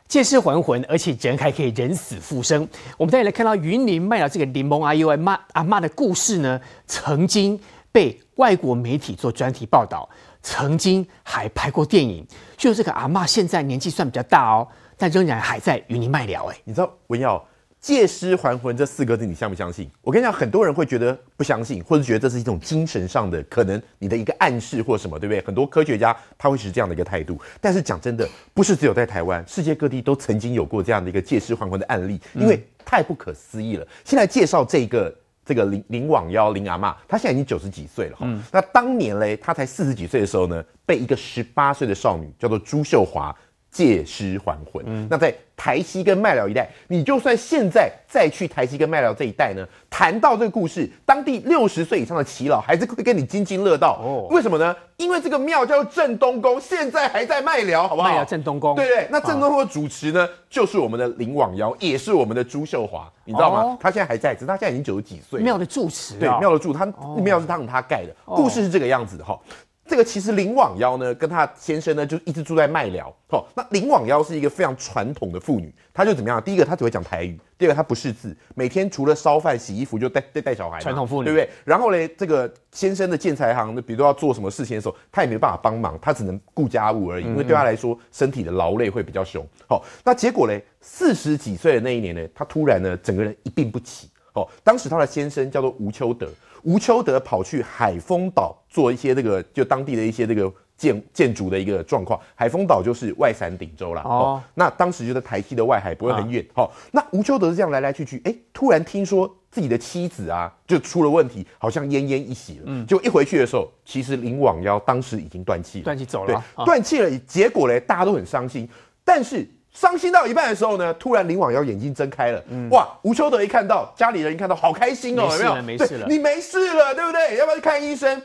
借尸还魂，而且人还可以人死复生。我们再来看到云林卖了这个柠檬阿 U 阿妈阿妈的故事呢，曾经被外国媒体做专题报道，曾经还拍过电影。就这个阿妈现在年纪算比较大哦，但仍然还在云林卖了。哎，你知道文耀？借尸还魂这四个字，你相不相信？我跟你讲，很多人会觉得不相信，或者觉得这是一种精神上的可能，你的一个暗示或什么，对不对？很多科学家他会持这样的一个态度。但是讲真的，不是只有在台湾，世界各地都曾经有过这样的一个借尸还魂的案例，因为太不可思议了。现在介绍这个这个林林网幺林阿妈，她现在已经九十几岁了哈。那当年嘞，她才四十几岁的时候呢，被一个十八岁的少女叫做朱秀华。借尸还魂。嗯，那在台西跟麦寮一带，你就算现在再去台西跟麦寮这一带呢，谈到这个故事，当地六十岁以上的耆老还是会跟你津津乐道。哦，为什么呢？因为这个庙叫镇东宫，现在还在麦寮，好不好？麦寮镇东宫，对对？那镇东宫的主持呢，就是我们的林网幺，也是我们的朱秀华，你知道吗？他现在还在，只是他现在已经九十几岁。庙的住持，对，庙的住，他庙是让他盖的，故事是这个样子的哈。这个其实林网幺呢，跟她先生呢就一直住在麦寮。好，那林网幺是一个非常传统的妇女，她就怎么样？第一个她只会讲台语，第二个她不识字，每天除了烧饭、洗衣服，就带带带小孩。传统妇女，对不对？然后嘞，这个先生的建材行，比如说要做什么事情的时候，她也没办法帮忙，她只能顾家务而已，因为对她来说，身体的劳累会比较凶。好，那结果嘞，四十几岁的那一年呢，她突然呢，整个人一病不起。哦，当时她的先生叫做吴秋德。吴秋德跑去海丰岛做一些这个，就当地的一些这个建建筑的一个状况。海丰岛就是外伞顶洲啦哦，那当时就在台西的外海，不会很远。好，那吴秋德是这样来来去去，哎，突然听说自己的妻子啊，就出了问题，好像奄奄一息了。嗯，就一回去的时候，其实林网幺当时已经断气了。断气走了。断气了。结果呢，大家都很伤心，但是。伤心到一半的时候呢，突然林婉妖眼睛睁开了。嗯，哇，吴秋德一看到家里人一看到好开心哦，有没有？没事了，你没事了，对不对？要不要去看医生？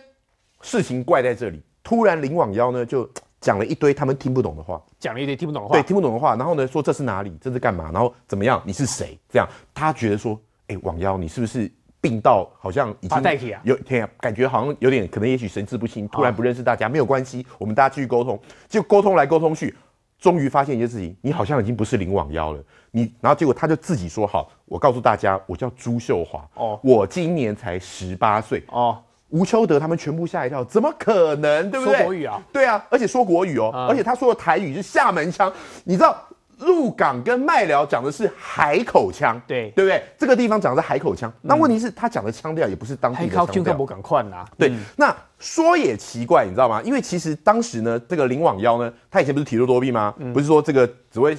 事情怪在这里，突然林婉妖呢就讲了一堆他们听不懂的话，讲了一堆听不懂的话，对，听不懂的话。然后呢说这是哪里？这是干嘛？然后怎么样？你是谁？这样他觉得说，哎，婉妖，你是不是病到好像已经有天啊？感觉好像有点可能，也许神志不清，突然不认识大家，没有关系，我们大家继续沟通，就沟通来沟通去。终于发现一件事情，你好像已经不是林网妖了。你，然后结果他就自己说：“好，我告诉大家，我叫朱秀华，哦，我今年才十八岁。”哦，吴秋德他们全部吓一跳，怎么可能？对不对？说国语啊？对啊，而且说国语哦，而且他说的台语是厦门腔，你知道？入港跟卖聊讲的是海口腔，对对不对？这个地方讲的是海口腔，那问题是他讲的腔调也不是当地。的口腔干不敢快拿！对，那说也奇怪，你知道吗？因为其实当时呢，这个林网幺呢，他以前不是体弱多病吗？不是说这个只会。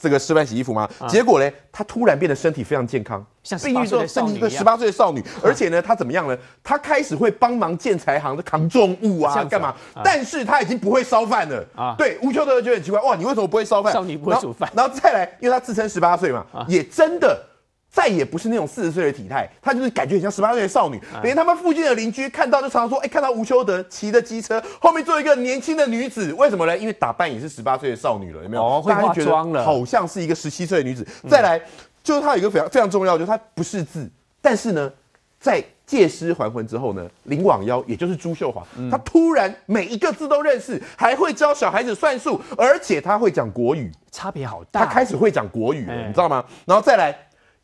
这个示范洗衣服吗？结果呢，她突然变得身体非常健康，像十八岁的少女一女，而且呢，她怎么样呢？她开始会帮忙建材行的扛重物啊，干嘛？但是她已经不会烧饭了。啊，对，吴秋德就很奇怪，哇，你为什么不会烧饭？少女不会煮饭。然后再来，因为她自称十八岁嘛，也真的。再也不是那种四十岁的体态，她就是感觉很像十八岁的少女。连他们附近的邻居看到就常常说：“哎，看到吴秋德骑着机车，后面坐一个年轻的女子，为什么呢？因为打扮也是十八岁的少女了，有没有？会化妆了，好像是一个十七岁的女子。再来，就是她有一个非常非常重要，就是她不识字，但是呢，在借尸还魂之后呢，林广妖，也就是朱秀华，她突然每一个字都认识，还会教小孩子算术，而且她会讲国语，差别好大。她开始会讲国语了，你知道吗？然后再来。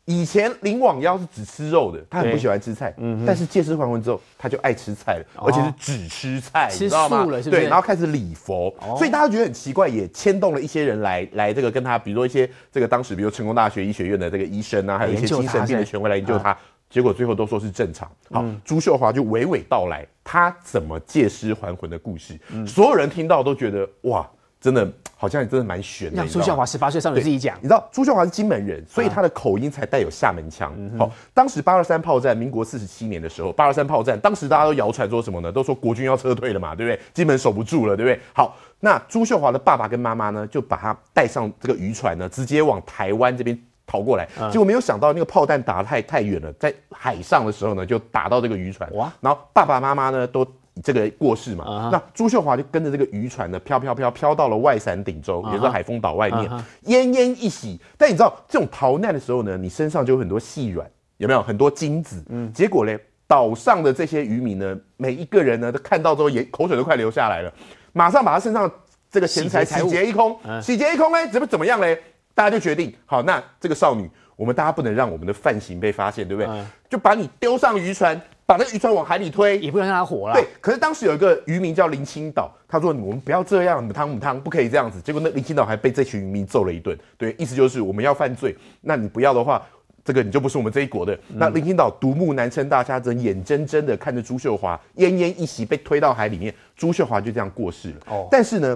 以前林广幺是只吃肉的，他很不喜欢吃菜。嗯，但是借尸还魂之后，他就爱吃菜了，而且是只吃菜，吃素了。对，然后开始礼佛，所以大家觉得很奇怪，也牵动了一些人来来这个跟他，比如说一些这个当时比如成功大学医学院的这个医生啊，还有一些精神病的权威来研究他，结果最后都说是正常。好，朱秀华就娓娓道来他怎么借尸还魂的故事，所有人听到都觉得哇。真的好像真的蛮悬的。那朱秀华十八岁上得自己讲，你知道朱秀华是金门人，所以他的口音才带有厦门腔。好，当时八二三炮战，民国四十七年的时候，八二三炮战，当时大家都谣传说什么呢？都说国军要撤退了嘛，对不对？金门守不住了，对不对？好，那朱秀华的爸爸跟妈妈呢，就把他带上这个渔船呢，直接往台湾这边逃过来。结果没有想到那个炮弹打太太远了，在海上的时候呢，就打到这个渔船。哇！然后爸爸妈妈呢都。这个过世嘛，那朱秀华就跟着这个渔船呢，飘飘飘飘到了外山顶洲，也就是海丰岛外面，奄奄一息。但你知道这种逃难的时候呢，你身上就有很多细软，有没有很多金子？嗯，结果呢，岛上的这些渔民呢，每一个人呢都看到之后，眼口水都快流下来了，马上把他身上这个钱财洗劫一空，洗劫一空呢，怎么怎么样嘞？大家就决定，好，那这个少女，我们大家不能让我们的犯行被发现，对不对？就把你丢上渔船。把那个渔船往海里推，也不能让它活了。对，可是当时有一个渔民叫林青岛，他说我们不要这样，母汤母汤不可以这样子。结果那林青岛还被这群渔民揍了一顿。对，意思就是我们要犯罪，那你不要的话，这个你就不是我们这一国的。那林青岛独木难撑大虾阵，眼睁睁的看着朱秀华奄奄一息被推到海里面，朱秀华就这样过世了。哦，但是呢，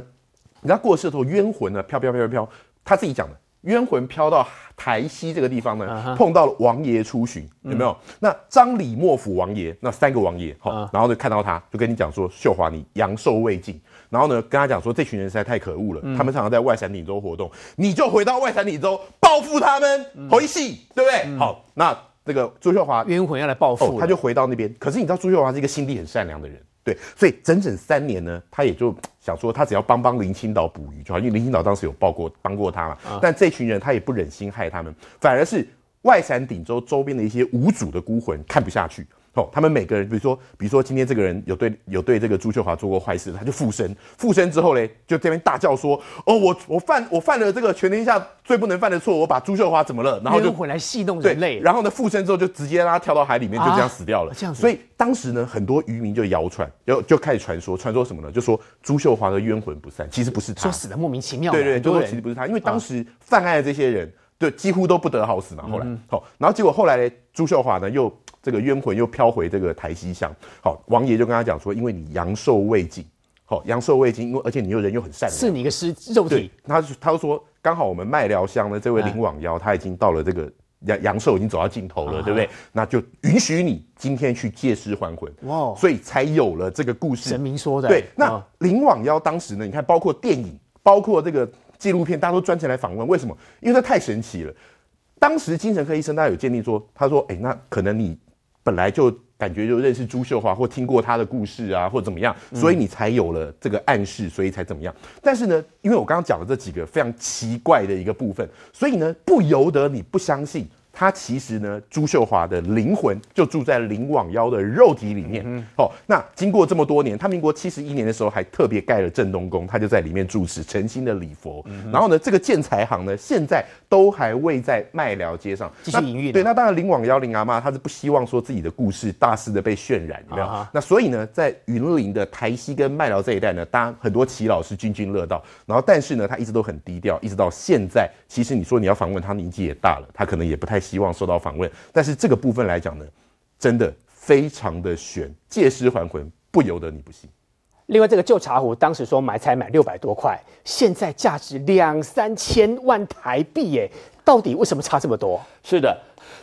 人家过世的时候冤魂呢飘飘飘飘飘，他自己讲的。冤魂飘到台西这个地方呢，碰到了王爷出巡，有没有？那张李莫府王爷，那三个王爷，好，然后就看到他，就跟你讲说：秀华，你阳寿未尽。然后呢，跟他讲说，这群人实在太可恶了，他们常常在外山顶州活动，你就回到外山顶州报复他们，回戏，对不对？好，那这个朱秀华冤魂要来报复，他就回到那边。可是你知道朱秀华是一个心地很善良的人。对，所以整整三年呢，他也就想说，他只要帮帮林清岛捕鱼就好，因为林清岛当时有报过帮过他嘛。但这群人他也不忍心害他们，反而是外山顶洲周边的一些无主的孤魂看不下去。哦，他们每个人，比如说，比如说，今天这个人有对有对这个朱秀华做过坏事，他就附身，附身之后嘞，就这边大叫说：“哦，我我犯我犯了这个全天下最不能犯的错，我把朱秀华怎么了？”然后就回来戏弄人类。然后呢，附身之后就直接让他跳到海里面，就这样死掉了。这样，所以当时呢，很多渔民就谣传，就就开始传说，传说什么呢？就说朱秀华的冤魂不散，其实不是他。说死的莫名其妙。对对，其实不是他，因为当时犯案的这些人对，几乎都不得好死嘛。后来，好，然后结果后来呢，朱秀华呢又。这个冤魂又飘回这个台西乡，好，王爷就跟他讲说，因为你阳寿未尽，好，阳寿未尽，因为而且你又人又很善良，赐你一个尸肉。对，他他说刚好我们卖疗乡的这位林网妖，他已经到了这个阳阳寿已经走到尽头了，对不对？那就允许你今天去借尸还魂。哇，所以才有了这个故事。神明说的。对，那林网妖当时呢，你看，包括电影，包括这个纪录片，大家都专程来访问，为什么？因为他太神奇了。当时精神科医生，他有鉴定说，他说，哎，那可能你。本来就感觉就认识朱秀华或听过他的故事啊，或怎么样，所以你才有了这个暗示，所以才怎么样。但是呢，因为我刚刚讲的这几个非常奇怪的一个部分，所以呢，不由得你不相信。他其实呢，朱秀华的灵魂就住在林广妖的肉体里面。嗯，好，那经过这么多年，他民国七十一年的时候还特别盖了镇东宫，他就在里面住持，诚心的礼佛。嗯、然后呢，这个建材行呢，现在都还位在麦寮街上。继续营运。对，那当然林广妖林阿妈她是不希望说自己的故事大肆的被渲染，有没有？那所以呢，在云林的台西跟麦寮这一带呢，当然很多齐老师津津乐道。然后，但是呢，他一直都很低调，一直到现在。其实你说你要访问他，年纪也大了，他可能也不太。希望受到访问，但是这个部分来讲呢，真的非常的悬，借尸还魂，不由得你不信。另外，这个旧茶壶当时说买才买六百多块，现在价值两三千万台币，耶！到底为什么差这么多？是的。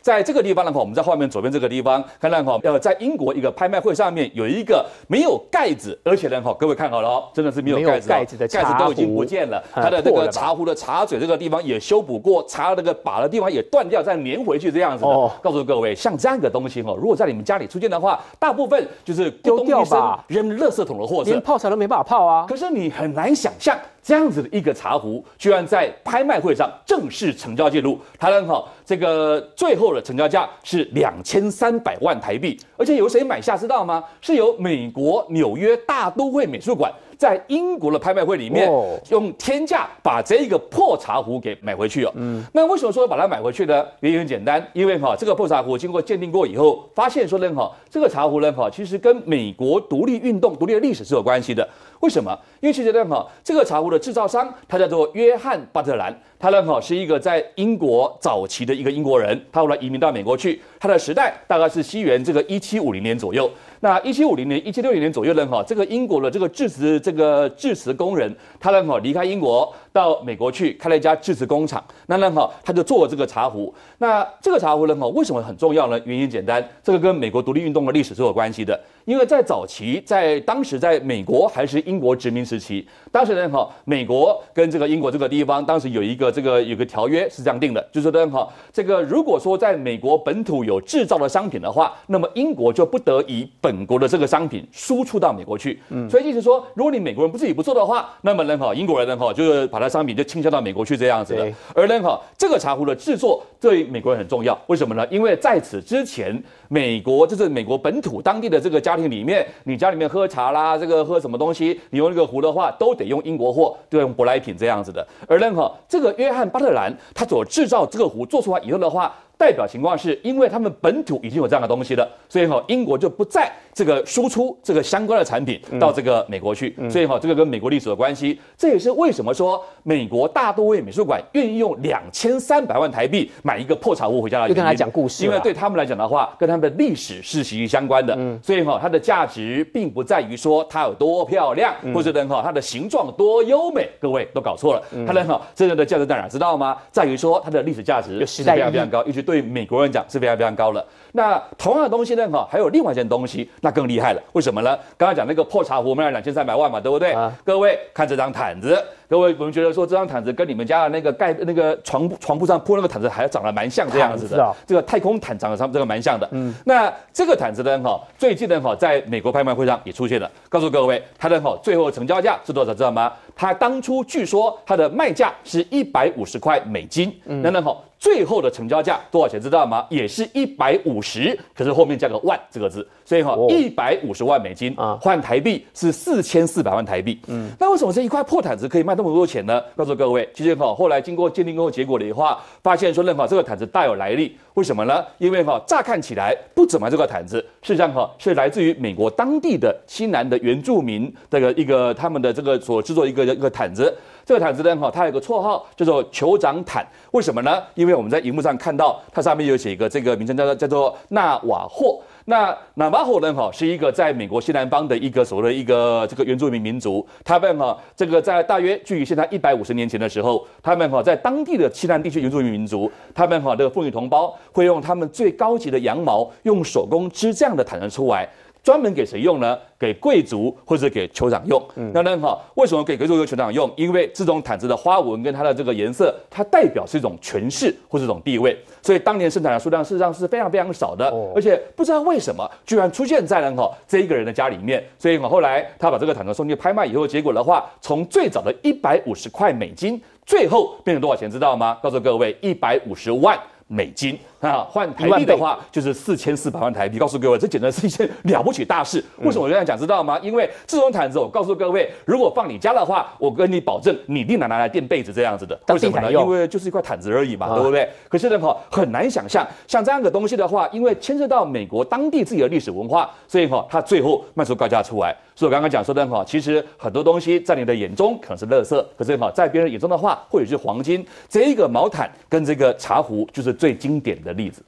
在这个地方的话，我们在画面左边这个地方看到哈，要在英国一个拍卖会上面有一个没有盖子，而且呢哈，各位看好了，哦，真的是没有盖子，盖子的盖子都已经不见了，它的这个茶壶的茶嘴这个地方也修补过，茶那个把的地方也断掉再粘回去这样子的。告诉各位，像这样一个东西哦，如果在你们家里出现的话，大部分就是丢掉吧，扔垃圾桶的货色，连泡茶都没办法泡啊。可是你很难想象。这样子的一个茶壶，居然在拍卖会上正式成交记录。台湾好，这个最后的成交价是两千三百万台币，而且由谁买下知道吗？是由美国纽约大都会美术馆。在英国的拍卖会里面，用天价把这一个破茶壶给买回去哦。嗯，那为什么说把它买回去呢？原因很简单，因为哈，这个破茶壶经过鉴定过以后，发现说呢哈，这个茶壶呢哈，其实跟美国独立运动、独立的历史是有关系的。为什么？因为其实呢哈，这个茶壶的制造商，他叫做约翰巴特兰。他呢哈是一个在英国早期的一个英国人，他后来移民到美国去。他的时代大概是西元这个一七五零年左右，那一七五零年一七六零年左右呢哈，这个英国的这个制瓷这个制瓷工人，他呢哈离开英国。到美国去开了一家制瓷工厂，那然后他就做了这个茶壶。那这个茶壶呢？哈，为什么很重要呢？原因简单，这个跟美国独立运动的历史是有关系的。因为在早期，在当时，在美国还是英国殖民时期，当时呢哈，美国跟这个英国这个地方，当时有一个这个有个条约是这样定的，就是说呢哈，这个如果说在美国本土有制造的商品的话，那么英国就不得以本国的这个商品输出到美国去。嗯，所以一直说，如果你美国人不自己不做的话，那么呢哈，英国人呢哈，就是把它。商品就倾销到美国去这样子的，而那个这个茶壶的制作对美国人很重要，为什么呢？因为在此之前。美国就是美国本土当地的这个家庭里面，你家里面喝茶啦，这个喝什么东西，你用那个壶的话，都得用英国货，都用舶来品这样子的。而任何这个约翰巴特兰他所制造这个壶做出来以后的话，代表情况是，因为他们本土已经有这样的东西了，所以哈，英国就不再这个输出这个相关的产品到这个美国去。所以哈，这个跟美国历史的关系，这也是为什么说美国大多位美术馆愿意用两千三百万台币买一个破茶壶回家，就跟他讲故事，因为对他们来讲的话，跟他。它们历史是息息相关的，所以哈，它的价值并不在于说它有多漂亮，或者呢哈，它的形状多优美。各位都搞错了，它的哈真正的价值在哪？知道吗？在于说它的历史价值是非常非常高，尤其对美国人讲是非常非常高了。那同样的东西呢？哈，还有另外一件东西，那更厉害了。为什么呢？刚刚讲那个破茶壶卖了两千三百万嘛，对不对？各位看这张毯子，各位我们觉得说这张毯子跟你们家的那个盖那个床床铺上铺那个毯子还长得蛮像这样子的。这个太空毯长得上这个蛮像的。嗯，那这个毯子呢？哈，最近呢，哈，在美国拍卖会上也出现了。告诉各位，它的哈最后成交价是多少？知道吗？它当初据说它的卖价是一百五十块美金。嗯，那呢？哈。最后的成交价多少钱？知道吗？也是一百五十，可是后面加个万这个字，所以哈，一百五十万美金啊，换台币是四千四百万台币。嗯，那为什么这一块破毯子可以卖那么多钱呢？告诉各位，其实哈，后来经过鉴定过后，结果的话，发现说，任法这个毯子大有来历。为什么呢？因为哈，乍看起来不怎么这个毯子，实上哈，是来自于美国当地的西南的原住民的个一个他们的这个所制作一个一个毯子。这个毯子呢？哈，它有个绰号叫做“酋长毯”。为什么呢？因为我们在荧幕上看到，它上面有写一个这个名称，叫做叫做纳瓦霍。那纳瓦霍人哈是一个在美国西南方的一个所谓的一个这个原住民民族。他们哈这个在大约距现在一百五十年前的时候，他们哈在当地的西南地区原住民民族，他们哈这个妇女同胞会用他们最高级的羊毛，用手工织这样的毯子出来。专门给谁用呢？给贵族或者给酋长用。那那好，为什么给贵族和酋长用？因为这种毯子的花纹跟它的这个颜色，它代表是一种权势或一种地位。所以当年生产的数量事实上是非常非常少的，而且不知道为什么居然出现在了这一个人的家里面。所以后来他把这个毯子送去拍卖以后，结果的话，从最早的一百五十块美金，最后变成多少钱？知道吗？告诉各位，一百五十万美金。啊，换台币的话就是四千四百万台币。告诉各位，这简直是一件 了不起大事。为什么我这样讲，知道吗？因为这种毯子，我告诉各位，如果放你家的话，我跟你保证，你定拿拿来垫被子这样子的。为什么呢？因为就是一块毯子而已嘛，对不对？可是呢，哈，很难想象，像这样的东西的话，因为牵涉到美国当地自己的历史文化，所以哈，它最后卖出高价出来。所以我刚刚讲说的哈，其实很多东西在你的眼中可能是垃圾，可是哈，在别人眼中的话，或许是黄金。这一个毛毯跟这个茶壶，就是最经典的。例子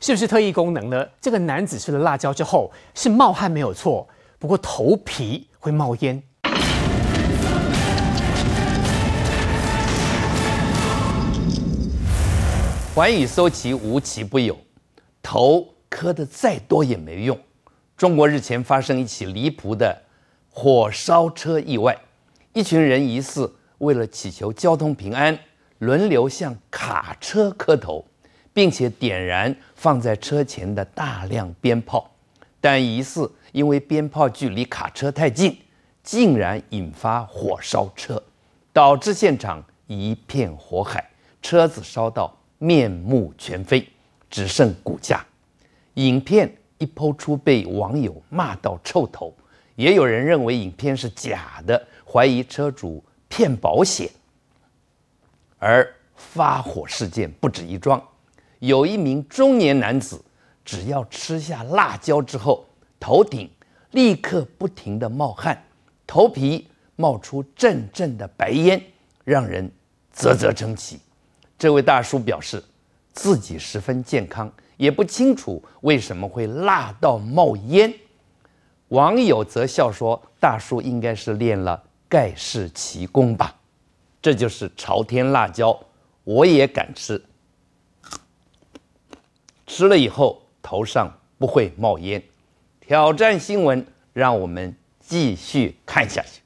是不是特异功能呢？这个男子吃了辣椒之后是冒汗没有错，不过头皮会冒烟。寰宇搜奇无奇不有，头磕的再多也没用。中国日前发生一起离谱的火烧车意外，一群人疑似为了祈求交通平安，轮流向卡车磕头。并且点燃放在车前的大量鞭炮，但疑似因为鞭炮距离卡车太近，竟然引发火烧车，导致现场一片火海，车子烧到面目全非，只剩骨架。影片一抛出，被网友骂到臭头，也有人认为影片是假的，怀疑车主骗保险。而发火事件不止一桩。有一名中年男子，只要吃下辣椒之后，头顶立刻不停的冒汗，头皮冒出阵阵的白烟，让人啧啧称奇。这位大叔表示，自己十分健康，也不清楚为什么会辣到冒烟。网友则笑说，大叔应该是练了盖世奇功吧。这就是朝天辣椒，我也敢吃。吃了以后头上不会冒烟。挑战新闻，让我们继续看下去。